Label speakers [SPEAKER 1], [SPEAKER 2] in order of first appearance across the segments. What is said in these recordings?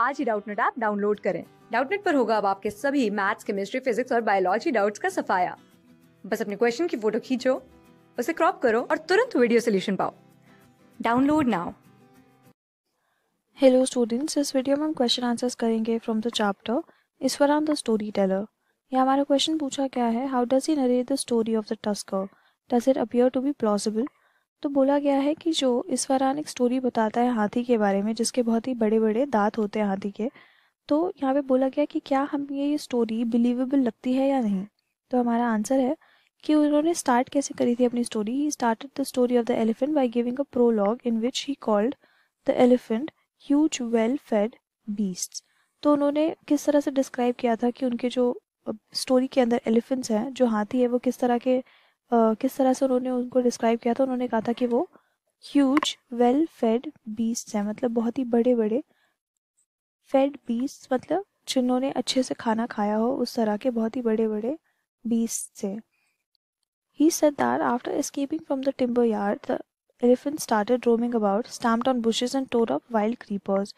[SPEAKER 1] आज ही Doubtnut app download करें डाउटनेट पर होगा अब आपके सभी मैथ्स केमिस्ट्री फिजिक्स और बायोलॉजी डाउट्स का सफाया बस अपने क्वेश्चन की फोटो खींचो उसे क्रॉप करो और तुरंत वीडियो सोल्यूशन
[SPEAKER 2] पाओ डाउनलोड नाउ हेलो स्टूडेंट्स इस वीडियो में हम क्वेश्चन आंसर्स करेंगे from the chapter is for the storyteller ये हमारा क्वेश्चन पूछा क्या है how does he narrate the story of the tusker does it appear to be plausible तो बोला गया है कि जो इस वरान एक स्टोरी बताता है हाथी के बारे में जिसके बहुत ही बड़े बड़े दांत होते हैं हाथी के तो यहाँ पे बोला गया कि क्या हम ये स्टोरी बिलीवेबल लगती है या नहीं तो हमारा आंसर है कि उन्होंने स्टार्ट कैसे करी थी अपनी story he started the story of the elephant by giving a prologue in which he called the elephant huge well fed beast तो उन्होंने किस तरह से डिस्क्राइब किया था कि उनके जो स्टोरी के अंदर एलिफेंट्स हैं जो हाथी है वो किस तरह के किस तरह से उन्होंने उनको डिस्क्राइब किया था उन्होंने कहा था कि वो ह्यूज वेल फेड बीस्ट हैं मतलब बहुत ही बड़े बड़े फेड बीस्ट मतलब जिन्होंने अच्छे से खाना खाया हो उस तरह के बहुत ही बड़े बड़े बीस्ट थे ही said that after escaping from the timber yard, the elephant started roaming about, stamped on bushes and tore up wild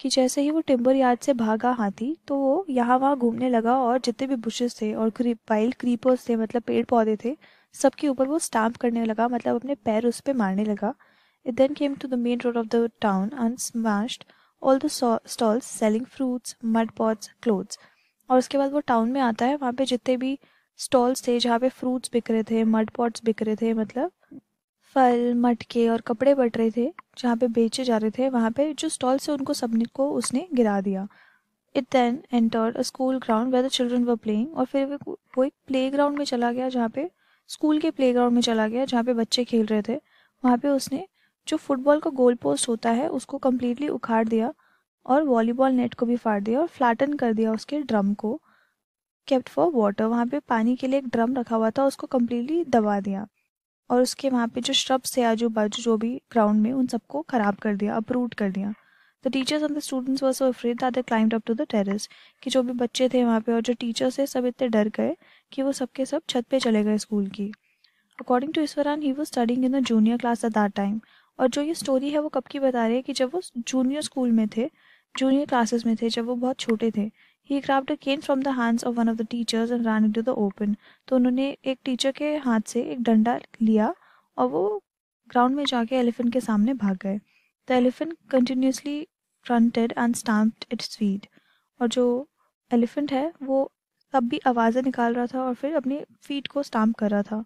[SPEAKER 2] कि जैसे ही वो टिम्बर यार्ड से भागा हाथी तो वो यहाँ वहाँ घूमने लगा और जितने भी बुशेज थे और वाइल्ड क्रीपर्स थे मतलब पेड़ पौधे थे सबके ऊपर वो स्टाम्प करने लगा मतलब अपने पैर उस पर मारने लगा it then came to the main road of the town and smashed all the stalls selling fruits mud pots clothes और उसके बाद वो टाउन में आता है वहाँ पे जितने भी स्टॉल्स थे जहाँ पे फ्रूट्स बिक रहे थे मड पॉट्स बिक रहे थे मतलब फल मटके और कपड़े बट रहे थे जहाँ पे बेचे जा रहे थे वहाँ पे जो स्टॉल्स थे उनको सबने को उसने गिरा दिया it then enter a school ground where the children were playing और फिर वो एक प्ले ग्राउंड में चला गया जहाँ पे स्कूल के प्लेग्राउंड में चला गया जहाँ पे बच्चे खेल रहे थे वहाँ पे उसने जो फुटबॉल का गोल पोस्ट होता है उसको कम्प्लीटली उखाड़ दिया और वॉलीबॉल नेट को भी फाड़ दिया और फ्लैटन कर दिया उसके ड्रम को केप्ट फॉर वाटर वहाँ पे पानी के लिए एक ड्रम रखा हुआ था उसको कम्प्लीटली दबा दिया और उसके वहाँ पे जो श्रब्स थे आजू बाजू जो भी ग्राउंड में उन सबको ख़राब कर दिया अपरूट कर दिया the teachers and the students were so afraid that they climb up to the terrace कि जो भी बच्चे थे वहाँ पे और जो टीचर्स थे सब इतने डर गए कि वो सबके सब छत पे चले गए स्कूल की according to Iswaran he was studying in the junior class at that time और जो ये स्टोरी है वो कब की बता रही है कि जब वो जूनियर स्कूल में थे जूनियर क्लासेस में थे जब वो बहुत छोटे थे he grabbed cane from the hands of one of the teachers and run into the open तो उन्होंने एक टीचर के हाथ से एक डंडा लिया और वो ग्राउंड में जाके एलिफेंट के सामने भाग गए the elephant continuously fronted and stamped its feet और जो एलिफेंट है वो तब भी आवाज़ें निकाल रहा था और फिर अपने फीट को स्टाम्प कर रहा था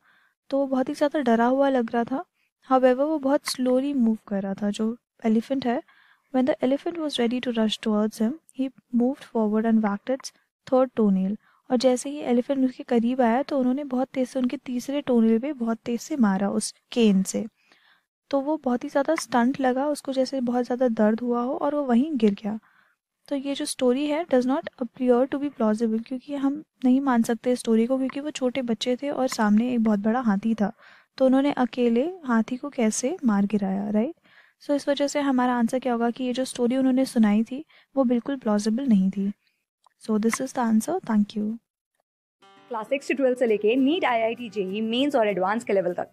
[SPEAKER 2] तो वो बहुत ही ज़्यादा डरा हुआ लग रहा था हावेवर वो बहुत स्लोली मूव कर रहा था जो एलिफेंट है when the elephant was ready to rush towards him he moved forward and whacked its third toenail और जैसे ही एलिफेंट उसके करीब आया तो उन्होंने बहुत तेज से उनके तीसरे टोनेल पे बहुत तेज से मारा उस केन से तो वो बहुत ही ज़्यादा स्टंट लगा उसको जैसे बहुत ज़्यादा दर्द हुआ हो और वो वहीं गिर गया तो ये जो स्टोरी है does not appear to be plausible क्योंकि हम नहीं मान सकते स्टोरी को क्योंकि वो छोटे बच्चे थे और सामने एक बहुत बड़ा हाथी था तो उन्होंने अकेले हाथी को कैसे मार गिराया राइट सो इस वजह से हमारा आंसर क्या होगा कि ये जो स्टोरी उन्होंने सुनाई थी वो बिल्कुल प्लॉजिबल नहीं थी so this is the answer thank you
[SPEAKER 1] class six से ट्वेल्थ से लेके NEET I I T JEE mains और एडवांस के लेवल तक